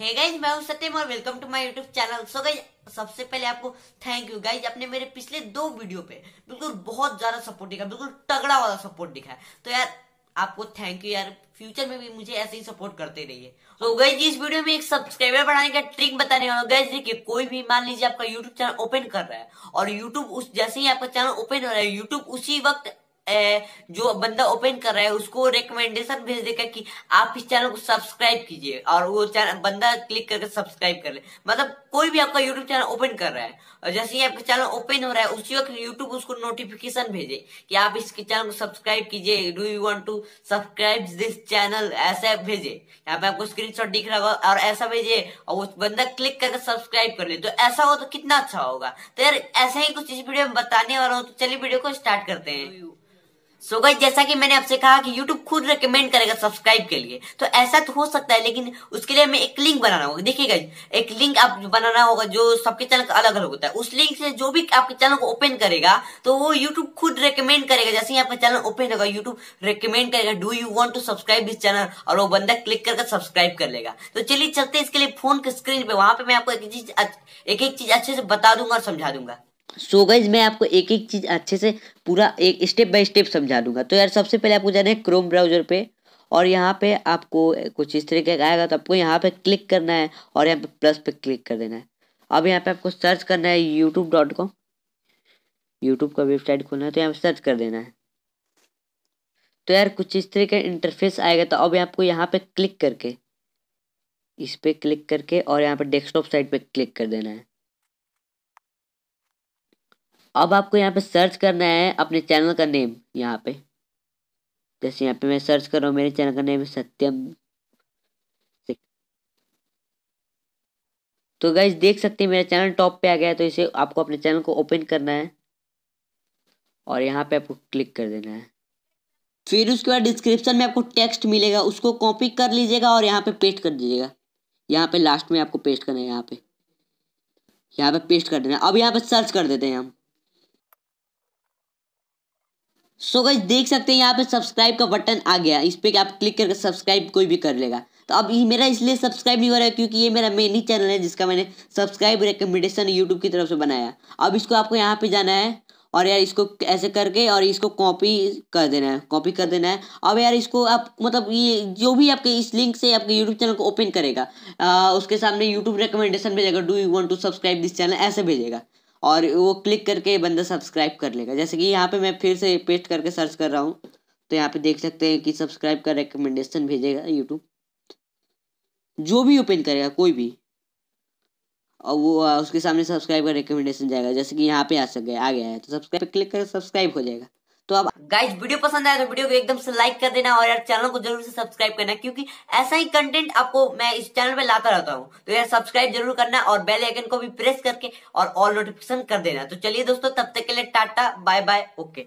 guys मैं हूँ सत्यम और welcome to my YouTube channel so guys सबसे पहले आपको थैंक यू गाइज आपने मेरे पिछले दो वीडियो पे बिल्कुल बहुत ज्यादा सपोर्ट दिखा बिल्कुल तगड़ा वाला सपोर्ट दिखा तो यार आपको थैंक यू यार फ्यूचर में भी मुझे ऐसे ही सपोर्ट करते रहिए तो गाइज इस वीडियो में एक सब्सक्राइबर बढ़ाने का ट्रिक बताने वाला गाइज देखिए कोई भी मान लीजिए आपका यूट्यूब चैनल ओपन कर रहा है और यूट्यूब उस जैसे ही आपका चैनल ओपन हो रहा है यूट्यूब उसी वक्त जो बंदा ओपन कर रहा है उसको रिकमेंडेशन भेज देगा कि आप इस चैनल को सब्सक्राइब कीजिए और वो चैनल बंदा क्लिक करके सब्सक्राइब कर ले मतलब कोई भी आपका यूट्यूब चैनल ओपन कर रहा है और जैसे ही आपका चैनल ओपन हो रहा है उसी वक्त यूट्यूब उसको नोटिफिकेशन भेजे कि आप इस चैनल को सब्सक्राइब कीजिए do you want to subscribe this channel ऐसा भेजे यहाँ पे आपको स्क्रीन दिख रहा होगा और ऐसा भेजे और उस बंदा क्लिक करके सब्सक्राइब कर ले तो ऐसा हो तो कितना अच्छा होगा तो यार ऐसा ही कुछ इस वीडियो में बताने वाला हूँ तो चलिए वीडियो को स्टार्ट करते हैं सो so guys, जैसा कि मैंने आपसे कहा कि YouTube खुद रिकमेंड करेगा सब्सक्राइब के लिए तो ऐसा तो हो सकता है लेकिन उसके लिए हमें एक लिंक बनाना होगा देखिए एक लिंक आप बनाना होगा जो सबके चैनल का अलग अलग होता है उस लिंक से जो भी आपके चैनल को ओपन करेगा तो वो YouTube खुद रिकमेंड करेगा जैसे ही आपका चैनल ओपन होगा यूट्यूब रिकमेंड करेगा do you want to subscribe this channel और वो बंदा क्लिक करके सब्सक्राइब कर लेगा तो चलिए चलते इसके लिए फोन के स्क्रीन पे वहां पे मैं आपको एक चीज एक एक चीज अच्छे से बता दूंगा और समझा दूंगा सो गाइज मैं आपको एक एक चीज़ अच्छे से पूरा एक स्टेप बाय स्टेप समझा दूंगा तो यार सबसे पहले आपको जाना है क्रोम ब्राउजर पे और यहाँ पे आपको कुछ इस तरीके का आएगा तो आपको यहाँ पे क्लिक करना है और यहाँ पे प्लस पे क्लिक कर देना है अब यहाँ पे आपको सर्च करना है यूट्यूब डॉट कॉम यूट्यूब का वेबसाइट खोलना है तो यहाँ पे सर्च कर देना है तो यार कुछ इस तरह का इंटरफेस आएगा तो अब आपको यहाँ पे क्लिक करके इस पर क्लिक करके और यहाँ पे डेस्कटॉप साइट पे क्लिक कर देना है अब आपको यहाँ पे सर्च करना है अपने चैनल का नेम यहाँ पे जैसे यहाँ पे मैं सर्च कर रहा हूँ मेरे चैनल का नेम है सत्यम तो गाइज देख सकते हैं मेरा चैनल टॉप पे आ गया है तो इसे आपको अपने चैनल को ओपन करना है और यहाँ पे आपको क्लिक कर देना है फिर उसके बाद डिस्क्रिप्शन में आपको टेक्स्ट मिलेगा उसको कॉपी कर लीजिएगा और यहाँ पे पेस्ट कर दीजिएगा यहाँ पे लास्ट में आपको पेस्ट करना है यहाँ पे यहाँ पे पेस्ट कर देना अब यहाँ पे सर्च कर देते हैं हम सो गई देख सकते हैं यहाँ पे सब्सक्राइब का बटन आ गया इस पर आप क्लिक करके सब्सक्राइब कोई भी कर लेगा तो अब ये मेरा इसलिए सब्सक्राइब नहीं हो रहा है क्योंकि ये मेरा मेन ही चैनल है जिसका मैंने सब्सक्राइब रिकमेंडेशन यूट्यूब की तरफ से बनाया अब इसको आपको यहाँ पे जाना है और यार इसको ऐसे करके और इसको कॉपी कर देना है कॉपी कर देना है अब यार इसको आप मतलब ये जो भी आपके इस लिंक से आपके यूट्यूब चैनल को ओपन करेगा आ, उसके सामने यूट्यूब रिकमेंडेशन भेजेगा do you want to subscribe this channel ऐसे भेजेगा और वो क्लिक करके बंदा सब्सक्राइब कर लेगा जैसे कि यहाँ पे मैं फिर से पेस्ट करके सर्च कर रहा हूँ तो यहाँ पे देख सकते हैं कि सब्सक्राइब का रिकमेंडेशन भेजेगा यूट्यूब जो भी ओपन करेगा कोई भी और वो उसके सामने सब्सक्राइब का रिकमेंडेशन जाएगा जैसे कि यहाँ पे आ सक गया आ गया है तो सब्सक्राइब क्लिक कर सब्सक्राइब हो जाएगा तो अब गाइज वीडियो पसंद आया तो वीडियो को एकदम से लाइक कर देना और यार चैनल को जरूर से सब्सक्राइब करना क्योंकि ऐसा ही कंटेंट आपको मैं इस चैनल पे लाता रहता हूँ तो यार सब्सक्राइब जरूर करना और बेल आइकन को भी प्रेस करके और ऑल नोटिफिकेशन कर देना तो चलिए दोस्तों तब तक के लिए टाटा बाय बाय ओके